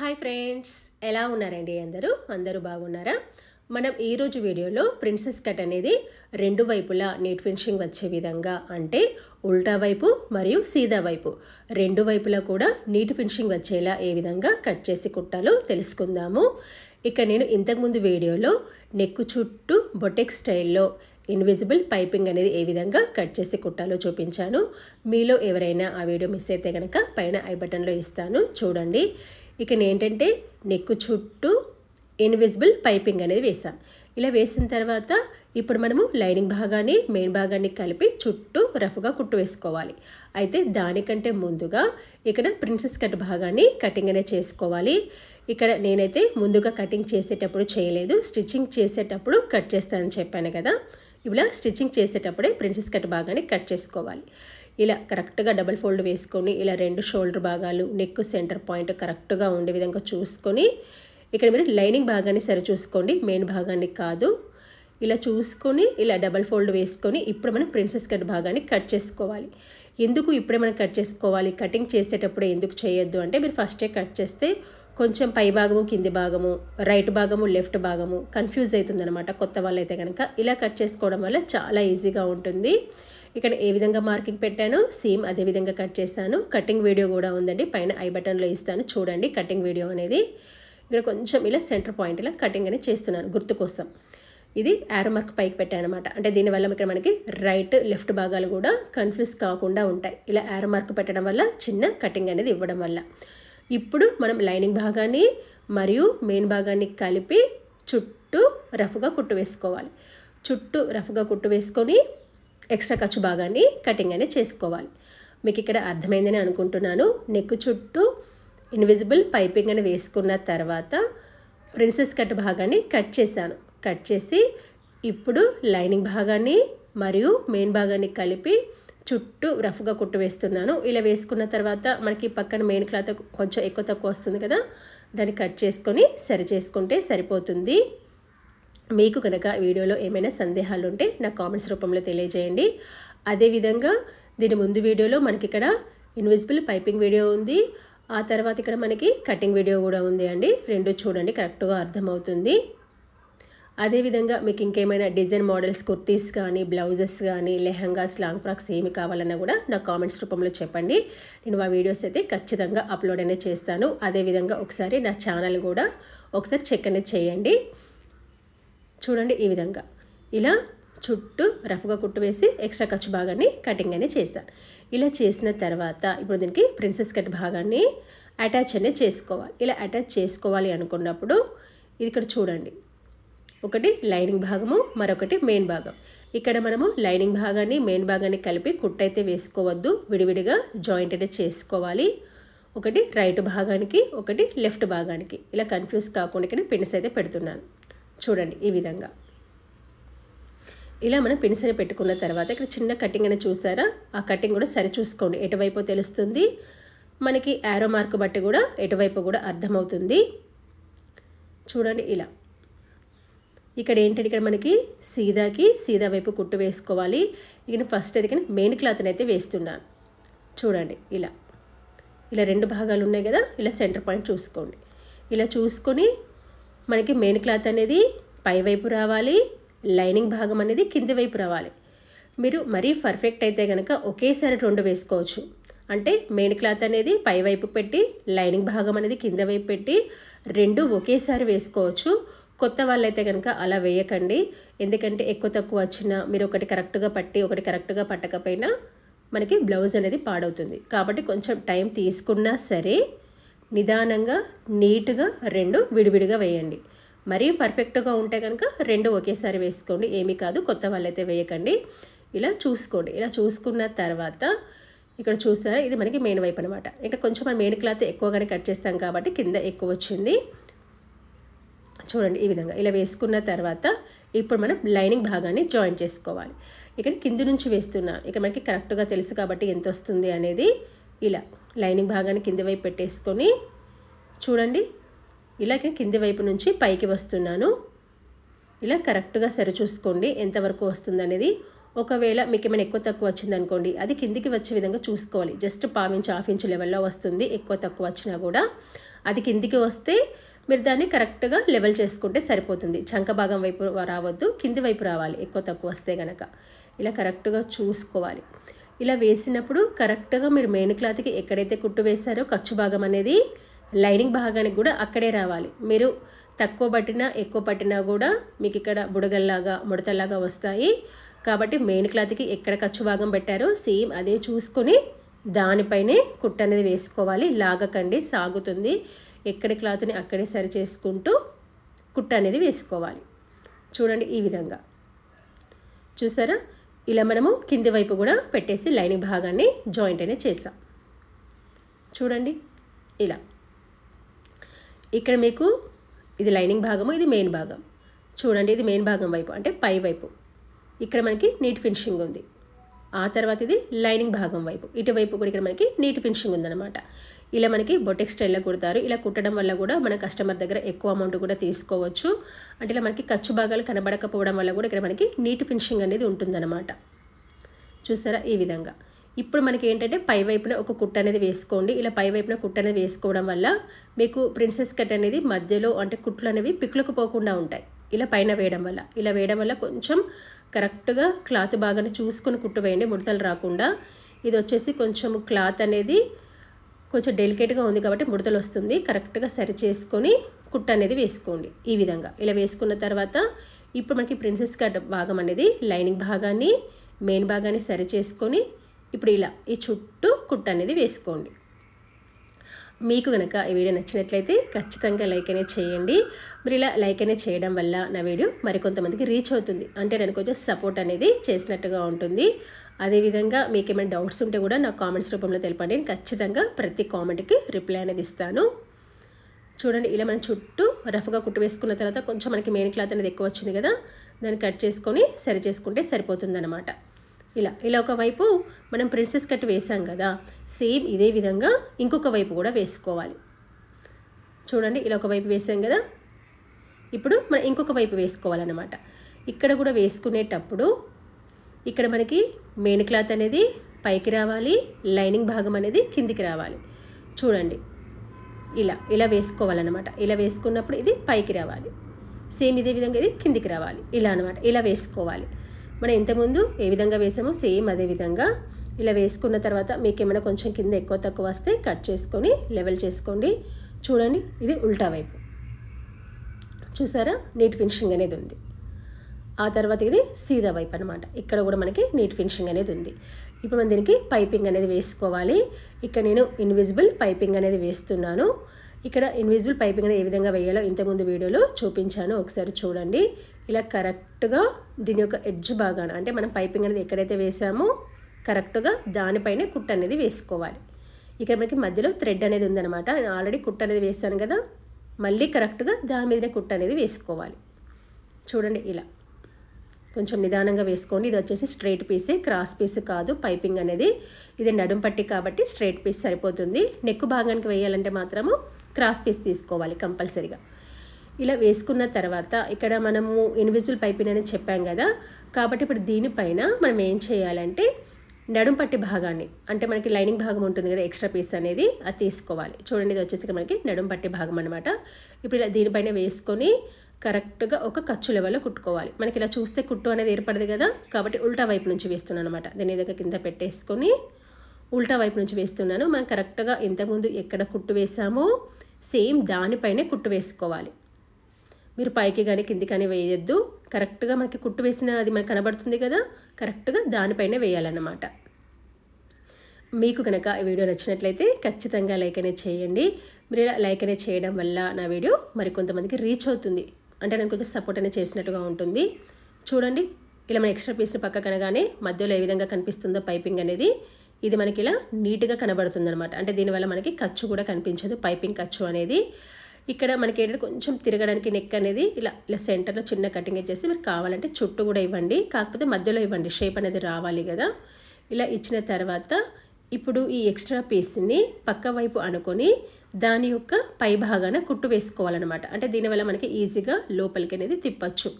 hi friends ఎలా ఉన్నారండి అందరూ అందరూ బాగున్నారా మనం ఈరోజు వీడియోలో ప్రిన్సెస్ కట్ అనేది రెండు వైపులా నీట్ ఫినిషింగ్ వచ్చే విధంగా అంటే ఉల్టా వైపు మరియు సీదా వైపు రెండు వైపులా కూడా నీట్ ఫినిషింగ్ వచ్చేలా ఏ విధంగా కట్ చేసి కుట్టాలో తెలుసుకుందాము ఇక నేను ఇంతకుముందు వీడియోలో నెక్కు చుట్టూ బొటెక్ స్టైల్లో ఇన్విజిబుల్ పైపింగ్ అనేది ఏ విధంగా కట్ చేసి కుట్టాలో చూపించాను మీలో ఎవరైనా ఆ వీడియో మిస్ అయితే కనుక పైన ఐ బటన్లో ఇస్తాను చూడండి ఇక్కడ ఏంటంటే నెక్ చుట్టూ ఇన్విజిబుల్ పైపింగ్ అనేది వేసాం ఇలా వేసిన తర్వాత ఇప్పుడు మనము లైనింగ్ భాగాన్ని మెయిన్ భాగాన్ని కలిపి చుట్టూ రఫ్గా కుట్టు వేసుకోవాలి అయితే దానికంటే ముందుగా ఇక్కడ ప్రిన్సెస్ కట్ భాగాన్ని కటింగ్ అనేది చేసుకోవాలి ఇక్కడ నేనైతే ముందుగా కటింగ్ చేసేటప్పుడు చేయలేదు స్టిచ్చింగ్ చేసేటప్పుడు కట్ చేస్తానని చెప్పాను కదా ఇలా స్టిచ్చింగ్ చేసేటప్పుడే ప్రిన్సెస్ కట్ భాగాన్ని కట్ చేసుకోవాలి ఇలా కరెక్ట్గా డబల్ ఫోల్డ్ వేసుకొని ఇలా రెండు షోల్డర్ భాగాలు నెక్ సెంటర్ పాయింట్ కరెక్ట్గా ఉండే విధంగా చూసుకొని ఇక్కడ మీరు లైనింగ్ భాగాన్ని సరి చూసుకోండి మెయిన్ భాగాన్ని కాదు ఇలా చూసుకొని ఇలా డబల్ ఫోల్డ్ వేసుకొని ఇప్పుడు మనం ప్రిన్సెస్ కట్ భాగాన్ని కట్ చేసుకోవాలి ఎందుకు ఇప్పుడే మనం కట్ చేసుకోవాలి కటింగ్ చేసేటప్పుడు ఎందుకు చేయొద్దు అంటే మీరు ఫస్టే కట్ చేస్తే కొంచెం పై భాగము కింది భాగము రైట్ భాగము లెఫ్ట్ భాగము కన్ఫ్యూజ్ అవుతుందనమాట కొత్త అయితే కనుక ఇలా కట్ చేసుకోవడం వల్ల చాలా ఈజీగా ఉంటుంది ఇక్కడ ఏ విధంగా మార్కింగ్ పెట్టానో సేమ్ అదే విధంగా కట్ చేశాను కటింగ్ వీడియో కూడా ఉందండి పైన ఐ బటన్లో ఇస్తాను చూడండి కటింగ్ వీడియో అనేది ఇక్కడ కొంచెం ఇలా సెంటర్ పాయింట్ ఇలా కటింగ్ అనేది చేస్తున్నాను గుర్తు కోసం ఇది యారో మార్క్ పైకి పెట్టాను అనమాట అంటే దీనివల్ల ఇక్కడ మనకి రైట్ లెఫ్ట్ భాగాలు కూడా కన్ఫ్యూజ్ కాకుండా ఉంటాయి ఇలా యారో మార్క్ పెట్టడం వల్ల చిన్న కటింగ్ అనేది ఇవ్వడం వల్ల ఇప్పుడు మనం లైనింగ్ భాగాన్ని మరియు మెయిన్ భాగాన్ని కలిపి చుట్టూ రఫ్గా కుట్టు వేసుకోవాలి చుట్టూ రఫ్గా కుట్టు వేసుకొని ఎక్స్ట్రా ఖర్చు భాగాన్ని కటింగ్ అనేది చేసుకోవాలి మీకు ఇక్కడ అర్థమైందని అనుకుంటున్నాను నెక్ చుట్టూ ఇన్విజిబుల్ పైపింగ్ అని వేసుకున్న తర్వాత ప్రిన్సెస్ కట్ భాగాన్ని కట్ చేశాను కట్ చేసి ఇప్పుడు లైనింగ్ భాగాన్ని మరియు మెయిన్ భాగాన్ని కలిపి చుట్టూ రఫ్గా కుట్టు వేస్తున్నాను ఇలా వేసుకున్న తర్వాత మనకి పక్కన మెయిన్ క్లాత్ కొంచెం ఎక్కువ తక్కువ వస్తుంది కదా దాన్ని కట్ చేసుకొని సరి చేసుకుంటే సరిపోతుంది మీకు కనుక వీడియోలో ఏమైనా సందేహాలు ఉంటే నా కామెంట్స్ రూపంలో తెలియజేయండి అదేవిధంగా దీని ముందు వీడియోలో మనకి ఇక్కడ ఇన్విజిబుల్ పైపింగ్ వీడియో ఉంది ఆ తర్వాత ఇక్కడ మనకి కటింగ్ వీడియో కూడా ఉంది అండి రెండు చూడండి కరెక్ట్గా అర్థమవుతుంది అదేవిధంగా మీకు ఇంకేమైనా డిజైన్ మోడల్స్ కుర్తీస్ కానీ బ్లౌజెస్ కానీ లెహంగాస్ లాంగ్ ఫ్రాక్స్ ఏమి కావాలన్నా కూడా నా కామెంట్స్ రూపంలో చెప్పండి నేను ఆ వీడియోస్ అయితే ఖచ్చితంగా అప్లోడ్ అనేది చేస్తాను అదేవిధంగా ఒకసారి నా ఛానల్ కూడా ఒకసారి చెక్ అనేది చేయండి చూడండి ఈ విధంగా ఇలా చుట్టూ రఫ్గా కుట్టు వేసి ఎక్స్ట్రా ఖర్చు భాగాన్ని కటింగ్ అనేది చేశాను ఇలా చేసిన తర్వాత ఇప్పుడు దీనికి ప్రిన్సెస్ కట్ భాగాన్ని అటాచ్ అనేది చేసుకోవాలి ఇలా అటాచ్ చేసుకోవాలి అనుకున్నప్పుడు ఇది ఇక్కడ చూడండి ఒకటి లైనింగ్ భాగము మరొకటి మెయిన్ భాగం ఇక్కడ మనము లైనింగ్ భాగాన్ని మెయిన్ భాగాన్ని కలిపి కుట్టయితే వేసుకోవద్దు విడివిడిగా జాయింట్ అయితే చేసుకోవాలి ఒకటి రైట్ భాగానికి ఒకటి లెఫ్ట్ భాగానికి ఇలా కన్ఫ్యూజ్ కాకుండా ఇక్కడ పిన్స్ అయితే పెడుతున్నాను చూడండి ఈ విధంగా ఇలా మనం పెన్సిల్ పెట్టుకున్న తర్వాత ఇక్కడ చిన్న కటింగ్ అని చూసారా ఆ కటింగ్ కూడా సరి చూసుకోండి ఎటువైపు తెలుస్తుంది మనకి యారో మార్క్ బట్టి కూడా ఎటువైపు కూడా అర్థమవుతుంది చూడండి ఇలా ఇక్కడ ఏంటంటే ఇక్కడ మనకి సీదాకి సీదా వైపు కుట్టు వేసుకోవాలి ఇక్కడ ఫస్ట్ కానీ మెయిన్ క్లాత్ని అయితే వేస్తున్నాను చూడండి ఇలా ఇలా రెండు భాగాలు ఉన్నాయి కదా ఇలా సెంటర్ పాయింట్ చూసుకోండి ఇలా చూసుకొని మనకి మెయిన్ క్లాత్ అనేది పైవైపు రావాలి లైనింగ్ భాగం అనేది కింది వైపు రావాలి మీరు మరీ పర్ఫెక్ట్ అయితే కనుక ఒకేసారి రెండు వేసుకోవచ్చు అంటే మెయిన్ క్లాత్ అనేది పైవైపు పెట్టి లైనింగ్ భాగం అనేది కింద వైపు పెట్టి రెండు ఒకేసారి వేసుకోవచ్చు కొత్త వాళ్ళైతే కనుక అలా వేయకండి ఎందుకంటే ఎక్కువ తక్కువ వచ్చినా మీరు ఒకటి కరెక్ట్గా పట్టి ఒకటి కరెక్ట్గా పట్టకపోయినా మనకి బ్లౌజ్ అనేది పాడవుతుంది కాబట్టి కొంచెం టైం తీసుకున్నా సరే నిదానంగా నీట్గా రెండు విడివిడిగా వేయండి మరీ పర్ఫెక్ట్గా ఉంటే కనుక రెండు ఒకేసారి వేసుకోండి ఏమీ కాదు కొత్త వాళ్ళైతే వేయకండి ఇలా చూసుకోండి ఇలా చూసుకున్న తర్వాత ఇక్కడ చూసారా ఇది మనకి మెయిన్ వైపు అనమాట ఇంకా కొంచెం మనం మెయిన్ క్లాత్ ఎక్కువగానే కట్ చేస్తాం కాబట్టి కింద ఎక్కువ వచ్చింది చూడండి ఈ విధంగా ఇలా వేసుకున్న తర్వాత ఇప్పుడు మనం లైనింగ్ భాగాన్ని జాయిన్ చేసుకోవాలి ఇక్కడ కింది నుంచి వేస్తున్నా ఇక్కడ మనకి కరెక్ట్గా తెలుసు కాబట్టి ఎంత వస్తుంది అనేది ఇలా లైనింగ్ భాగాన్ని కింది వైపు పెట్టేసుకొని చూడండి ఇలాగే కింది వైపు నుంచి పైకి వస్తున్నాను ఇలా కరెక్ట్గా సరి చూసుకోండి ఎంతవరకు వస్తుందనేది ఒకవేళ మీకు ఏమైనా ఎక్కువ తక్కువ వచ్చిందనుకోండి అది కిందికి వచ్చే విధంగా చూసుకోవాలి జస్ట్ ఇంచు హాఫ్ ఇంచ్ లెవెల్లో వస్తుంది ఎక్కువ తక్కువ వచ్చినా కూడా అది కిందికి వస్తే మీరు దాన్ని కరెక్ట్గా లెవెల్ చేసుకుంటే సరిపోతుంది చంక భాగం వైపు రావద్దు కింది వైపు రావాలి ఎక్కువ తక్కువ వస్తే కనుక ఇలా కరెక్ట్గా చూసుకోవాలి ఇలా వేసినప్పుడు కరెక్ట్గా మీరు మెయిన్ క్లాత్కి ఎక్కడైతే కుట్టు వేశారో ఖర్చు భాగం అనేది లైనింగ్ భాగానికి కూడా అక్కడే రావాలి మీరు తక్కువ పట్టినా ఎక్కువ పట్టినా కూడా మీకు ఇక్కడ బుడగల్లాగా ముడతల్లాగా వస్తాయి కాబట్టి మెయిన్ క్లాత్కి ఎక్కడ ఖర్చు భాగం పెట్టారో సేమ్ అదే చూసుకొని దానిపైనే కుట్ట అనేది వేసుకోవాలి లాగకండి సాగుతుంది ఎక్కడి క్లాత్ని అక్కడే సరి చేసుకుంటూ కుట్ట అనేది వేసుకోవాలి చూడండి ఈ విధంగా చూసారా ఇలా మనము కింది వైపు కూడా పెట్టేసి లైనింగ్ భాగాన్ని జాయింట్ అనేది చేసాం చూడండి ఇలా ఇక్కడ మీకు ఇది లైనింగ్ భాగము ఇది మెయిన్ భాగం చూడండి ఇది మెయిన్ భాగం వైపు అంటే పై వైపు ఇక్కడ మనకి నీట్ ఫినిషింగ్ ఉంది ఆ తర్వాత ఇది లైనింగ్ భాగం వైపు ఇటువైపు కూడా ఇక్కడ మనకి నీట్ ఫినిషింగ్ ఉందన్నమాట ఇలా మనకి బొటెక్ స్టైల్లో కుడతారు ఇలా కుట్టడం వల్ల కూడా మన కస్టమర్ దగ్గర ఎక్కువ అమౌంట్ కూడా తీసుకోవచ్చు అంటే ఇలా మనకి ఖర్చు భాగాలు కనబడకపోవడం వల్ల కూడా ఇక్కడ మనకి నీట్ ఫినిషింగ్ అనేది ఉంటుందన్నమాట చూసారా ఈ విధంగా ఇప్పుడు మనకి ఏంటంటే పై వైపున ఒక కుట్ట అనేది వేసుకోండి ఇలా పై వైపున కుట్ట అనేది వేసుకోవడం వల్ల మీకు ప్రిన్సెస్ కట్ అనేది మధ్యలో అంటే కుట్లు అనేవి పిక్లకు పోకుండా ఉంటాయి ఇలా పైన వేయడం వల్ల ఇలా వేయడం వల్ల కొంచెం కరెక్ట్గా క్లాత్ బాగానే చూసుకొని కుట్టు వేయండి ముడతలు రాకుండా ఇది వచ్చేసి కొంచెం క్లాత్ అనేది కొంచెం డెలికేట్గా ఉంది కాబట్టి ముడతలు వస్తుంది కరెక్ట్గా సరి చేసుకొని కుట్ట అనేది వేసుకోండి ఈ విధంగా ఇలా వేసుకున్న తర్వాత ఇప్పుడు మనకి ప్రిన్సెస్ కట్ భాగం అనేది లైనింగ్ భాగాన్ని మెయిన్ భాగాన్ని సరి చేసుకొని ఇప్పుడు ఇలా ఈ చుట్టూ కుట్ట అనేది వేసుకోండి మీకు కనుక ఈ వీడియో నచ్చినట్లయితే ఖచ్చితంగా లైక్ అనేది చేయండి మరి ఇలా లైక్ అనేది చేయడం వల్ల నా వీడియో మరికొంతమందికి రీచ్ అవుతుంది అంటే నేను కొంచెం సపోర్ట్ అనేది చేసినట్టుగా ఉంటుంది అదేవిధంగా మీకు ఏమైనా డౌట్స్ ఉంటే కూడా నాకు కామెంట్స్ రూపంలో తెలపండి నేను ఖచ్చితంగా ప్రతి కామెంట్కి రిప్లై అనేది ఇస్తాను చూడండి ఇలా మనం చుట్టూ రఫ్గా కుట్టు వేసుకున్న తర్వాత కొంచెం మనకి మెయిన్ క్లాత్ అనేది ఎక్కువ వచ్చింది కదా దాన్ని కట్ చేసుకొని సరి చేసుకుంటే సరిపోతుందన్నమాట ఇలా ఇలా ఒకవైపు మనం ప్రిన్సెస్ కట్ వేసాం కదా సేమ్ ఇదే విధంగా ఇంకొక వైపు కూడా వేసుకోవాలి చూడండి ఇలా ఒకవైపు వేసాం కదా ఇప్పుడు మనం ఇంకొక వైపు వేసుకోవాలన్నమాట ఇక్కడ కూడా వేసుకునేటప్పుడు ఇక్కడ మనకి మెయిన్ క్లాత్ అనేది పైకి రావాలి లైనింగ్ భాగం అనేది కిందికి రావాలి చూడండి ఇలా ఇలా వేసుకోవాలన్నమాట ఇలా వేసుకున్నప్పుడు ఇది పైకి రావాలి సేమ్ ఇదే విధంగా ఇది కిందికి రావాలి ఇలా అనమాట ఇలా వేసుకోవాలి మనం ఇంతకుముందు ఏ విధంగా వేసామో సేమ్ అదే విధంగా ఇలా వేసుకున్న తర్వాత మీకు ఏమైనా కొంచెం కింద ఎక్కువ తక్కువ వస్తే కట్ చేసుకొని లెవెల్ చేసుకోండి చూడండి ఇది ఉల్టా వైపు చూసారా నీట్ ఫినిషింగ్ అనేది ఉంది ఆ తర్వాత ఇది సీదా వైపు అనమాట ఇక్కడ కూడా మనకి నీట్ ఫినిషింగ్ అనేది ఉంది ఇప్పుడు మనం దీనికి పైపింగ్ అనేది వేసుకోవాలి ఇక్కడ నేను ఇన్విజిబుల్ పైపింగ్ అనేది వేస్తున్నాను ఇక్కడ ఇన్విజిబుల్ పైపింగ్ అనేది ఏ విధంగా వేయాలో ఇంతకుముందు వీడియోలో చూపించాను ఒకసారి చూడండి ఇలా కరెక్ట్గా దీని యొక్క ఎడ్జ్ భాగాన అంటే మనం పైపింగ్ అనేది ఎక్కడైతే వేసామో కరెక్ట్గా దానిపైనే కుట్ట అనేది వేసుకోవాలి ఇక్కడ మనకి మధ్యలో థ్రెడ్ అనేది ఉందనమాట ఆల్రెడీ కుట్ట అనేది వేస్తాను కదా మళ్ళీ కరెక్ట్గా దాని మీదనే కుట్ట అనేది వేసుకోవాలి చూడండి ఇలా కొంచెం నిదానంగా వేసుకోండి ఇది వచ్చేసి స్ట్రైట్ పీసే క్రాస్ పీస్ కాదు పైపింగ్ అనేది ఇది నడుం పట్టి కాబట్టి స్ట్రైట్ పీస్ సరిపోతుంది నెక్ భాగానికి వేయాలంటే మాత్రము క్రాస్ పీస్ తీసుకోవాలి కంపల్సరీగా ఇలా వేసుకున్న తర్వాత ఇక్కడ మనము ఇన్విజిబుల్ పైపింగ్ అనేది చెప్పాం కదా కాబట్టి ఇప్పుడు దీనిపైన మనం ఏం చేయాలంటే నడుం పట్టి భాగాన్ని అంటే మనకి లైనింగ్ భాగం ఉంటుంది కదా ఎక్స్ట్రా పీస్ అనేది అది తీసుకోవాలి చూడండి ఇది వచ్చేసి మనకి నడుం పట్టి భాగం అనమాట ఇప్పుడు ఇలా దీనిపైన వేసుకొని కరెక్ట్గా ఒక ఖర్చు లెవెల్లో కుట్టుకోవాలి మనకి ఇలా చూస్తే కుట్టు అనేది ఏర్పడదు కదా కాబట్టి ఉల్టా వైపు నుంచి వేస్తున్నాను అనమాట దీని దగ్గర కింద పెట్టేసుకొని ఉల్టా వైపు నుంచి వేస్తున్నాను మనం కరెక్ట్గా ఇంతకుముందు ఎక్కడ కుట్టు వేసామో సేమ్ దానిపైనే కుట్టు వేసుకోవాలి మీరు పైకి కానీ కింది కానీ వేయొద్దు కరెక్ట్గా మనకి కుట్టు వేసిన అది మనకు కనబడుతుంది కదా కరెక్ట్గా దానిపైనే వేయాలన్నమాట మీకు కనుక వీడియో నచ్చినట్లయితే ఖచ్చితంగా లైక్ అనేది చేయండి మీరు లైక్ అనేది చేయడం వల్ల నా వీడియో మరికొంతమందికి రీచ్ అవుతుంది అంటే నేను కొంచెం సపోర్ట్ అనేది చేసినట్టుగా ఉంటుంది చూడండి ఇలా మన ఎక్స్ట్రా పీస్ని పక్క కనగానే మధ్యలో ఏ విధంగా కనిపిస్తుందో పైపింగ్ అనేది ఇది మనకి ఇలా నీట్గా కనబడుతుంది అనమాట అంటే దీనివల్ల మనకి ఖర్చు కూడా కనిపించదు పైపింగ్ ఖర్చు అనేది ఇక్కడ మనకి ఏంటంటే కొంచెం తిరగడానికి నెక్ అనేది ఇలా ఇలా సెంటర్లో చిన్న కటింగ్ చేసి మీరు కావాలంటే చుట్టూ కూడా ఇవ్వండి కాకపోతే మధ్యలో ఇవ్వండి షేప్ అనేది రావాలి కదా ఇలా ఇచ్చిన తర్వాత ఇప్పుడు ఈ ఎక్స్ట్రా పీస్ని పక్క వైపు అనుకొని దాని యొక్క పై భాగాన కుట్టు వేసుకోవాలన్నమాట అంటే దీనివల్ల మనకి ఈజీగా లోపలికి అనేది తిప్పచ్చు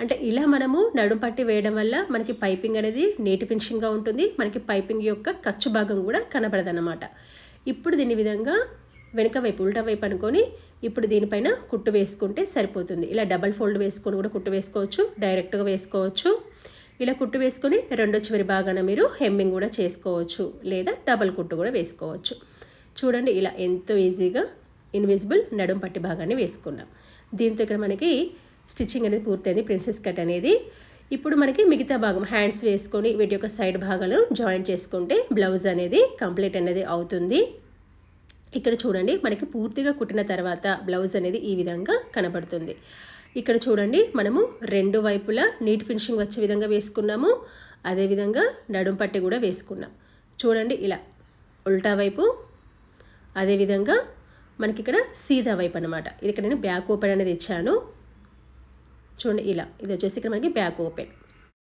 అంటే ఇలా మనము నడుం పట్టి వేయడం వల్ల మనకి పైపింగ్ అనేది నీటి ఫినిషింగ్గా ఉంటుంది మనకి పైపింగ్ యొక్క ఖర్చు భాగం కూడా కనబడదన్నమాట ఇప్పుడు దీని విధంగా వెనుక వైపు ఉల్టా వైపు అనుకొని ఇప్పుడు దీనిపైన కుట్టు వేసుకుంటే సరిపోతుంది ఇలా డబల్ ఫోల్డ్ వేసుకొని కూడా కుట్టు వేసుకోవచ్చు డైరెక్ట్గా వేసుకోవచ్చు ఇలా కుట్టు వేసుకొని రెండో చివరి భాగాన మీరు హెమ్మింగ్ కూడా చేసుకోవచ్చు లేదా డబల్ కుట్టు కూడా వేసుకోవచ్చు చూడండి ఇలా ఎంతో ఈజీగా ఇన్విజిబుల్ నడుం పట్టి భాగాన్ని వేసుకున్నాం దీంతో ఇక్కడ మనకి స్టిచ్చింగ్ అనేది పూర్తయింది ప్రిన్సెస్ కట్ అనేది ఇప్పుడు మనకి మిగతా భాగం హ్యాండ్స్ వేసుకొని వీటి యొక్క సైడ్ భాగాలు జాయింట్ చేసుకుంటే బ్లౌజ్ అనేది కంప్లీట్ అనేది అవుతుంది ఇక్కడ చూడండి మనకి పూర్తిగా కుట్టిన తర్వాత బ్లౌజ్ అనేది ఈ విధంగా కనబడుతుంది ఇక్కడ చూడండి మనము రెండు వైపులా నీట్ ఫినిషింగ్ వచ్చే విధంగా వేసుకున్నాము అదేవిధంగా నడుం పట్టి కూడా వేసుకున్నాం చూడండి ఇలా ఉల్టా వైపు అదేవిధంగా మనకి ఇక్కడ సీదా వైపు అనమాట ఇది ఇక్కడ నేను బ్యాక్ ఓపెన్ అనేది ఇచ్చాను చూడండి ఇలా ఇది వచ్చేసి ఇక్కడ మనకి బ్యాక్ ఓపెన్